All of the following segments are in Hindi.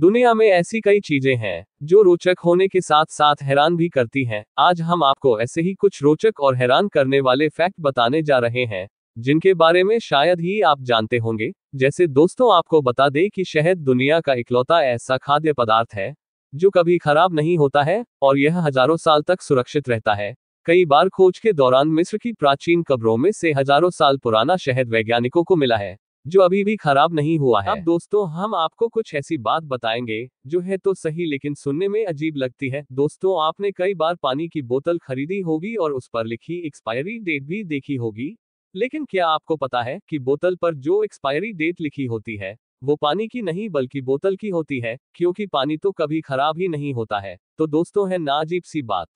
दुनिया में ऐसी कई चीजें हैं जो रोचक होने के साथ साथ हैरान भी करती हैं आज हम आपको ऐसे ही कुछ रोचक और हैरान करने वाले फैक्ट बताने जा रहे हैं जिनके बारे में शायद ही आप जानते होंगे जैसे दोस्तों आपको बता दें कि शहद दुनिया का इकलौता ऐसा खाद्य पदार्थ है जो कभी खराब नहीं होता है और यह हजारों साल तक सुरक्षित रहता है कई बार खोज के दौरान मिस्र की प्राचीन कब्रों में से हजारों साल पुराना शहद वैज्ञानिकों को मिला है जो अभी भी खराब नहीं हुआ है अब दोस्तों हम आपको कुछ ऐसी बात बताएंगे जो है तो सही लेकिन सुनने में अजीब लगती है दोस्तों आपने कई बार पानी की बोतल खरीदी होगी और उस पर लिखी एक्सपायरी डेट भी देखी होगी लेकिन क्या आपको पता है कि बोतल पर जो एक्सपायरी डेट लिखी होती है वो पानी की नहीं बल्कि बोतल की होती है क्योंकि पानी तो कभी खराब ही नहीं होता है तो दोस्तों है नाजीब सी बात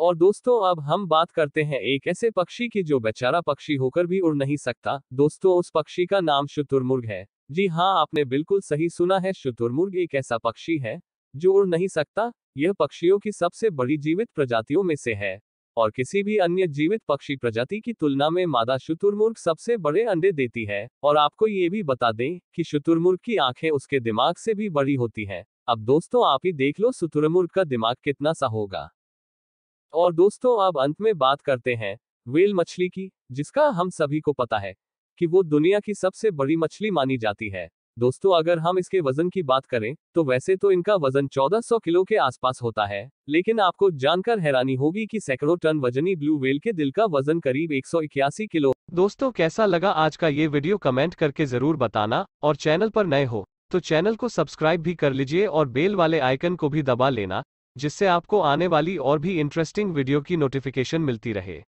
और दोस्तों अब हम बात करते हैं एक ऐसे पक्षी की जो बेचारा पक्षी होकर भी उड़ नहीं सकता दोस्तों उस पक्षी का नाम शुतुरमुर्ग है जी हाँ आपने बिल्कुल सही सुना है शुतुरमुर्ग एक ऐसा पक्षी है जो उड़ नहीं सकता यह पक्षियों की सबसे बड़ी जीवित प्रजातियों में से है और किसी भी अन्य जीवित पक्षी प्रजाति की तुलना में मादा शुतुरमुर्ग सबसे बड़े अंडे देती है और आपको ये भी बता दें कि शुतुरमुर्ग की आंखें उसके दिमाग से भी बड़ी होती है अब दोस्तों आप ही देख लो शुतुरमुर्ग का दिमाग कितना सा होगा और दोस्तों अब अंत में बात करते हैं वेल मछली की जिसका हम सभी को पता है कि वो दुनिया की सबसे बड़ी मछली मानी जाती है दोस्तों अगर हम इसके वजन की बात करें तो वैसे तो इनका वजन 1400 किलो के आसपास होता है लेकिन आपको जानकर हैरानी होगी कि सैकड़ों टन वजनी ब्लू वेल के दिल का वजन करीब एक किलो दोस्तों कैसा लगा आज का ये वीडियो कमेंट करके जरूर बताना और चैनल पर नए हो तो चैनल को सब्सक्राइब भी कर लीजिए और बेल वाले आइकन को भी दबा लेना जिससे आपको आने वाली और भी इंटरेस्टिंग वीडियो की नोटिफिकेशन मिलती रहे